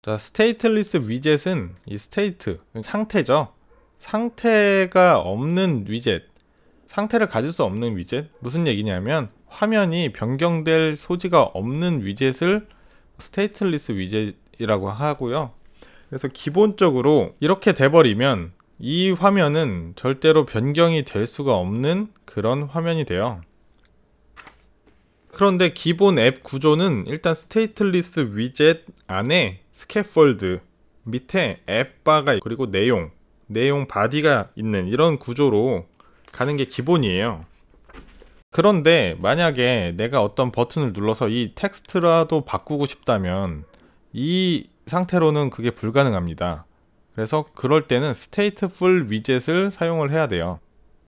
자, 스테이틀리스 위젯은 이 스테이트, 상태죠. 상태가 없는 위젯, 상태를 가질 수 없는 위젯, 무슨 얘기냐면 화면이 변경될 소지가 없는 위젯을 스테이틀리스 위젯이라고 하고요. 그래서 기본적으로 이렇게 돼버리면 이 화면은 절대로 변경이 될 수가 없는 그런 화면이 돼요. 그런데 기본 앱 구조는 일단 스테이틀리스 위젯 안에 스캐폴드 밑에 앱 바가 그리고 내용 내용 바디가 있는 이런 구조로 가는 게 기본이에요 그런데 만약에 내가 어떤 버튼을 눌러서 이 텍스트라도 바꾸고 싶다면 이 상태로는 그게 불가능합니다 그래서 그럴 때는 스테이트풀 위젯을 사용을 해야 돼요